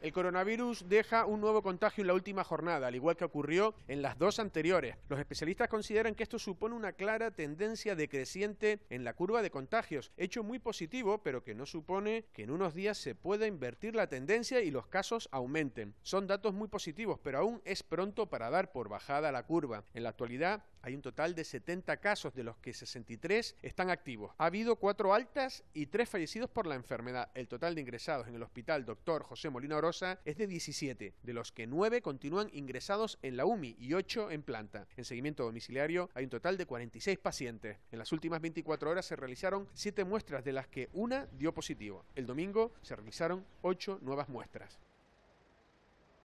El coronavirus deja un nuevo contagio en la última jornada, al igual que ocurrió en las dos anteriores. Los especialistas consideran que esto supone una clara tendencia decreciente en la curva de contagios, hecho muy positivo, pero que no supone que en unos días se pueda invertir la tendencia y los casos aumenten. Son datos muy positivos, pero aún es pronto para dar por bajada la curva. En la actualidad hay un total de 70 casos, de los que 63 están activos. Ha habido cuatro altas y tres fallecidos por la enfermedad. El total de ingresados en el hospital Doctor José Molina es de 17, de los que 9 continúan ingresados en la UMI y 8 en planta. En seguimiento domiciliario hay un total de 46 pacientes. En las últimas 24 horas se realizaron 7 muestras de las que una dio positivo. El domingo se realizaron 8 nuevas muestras.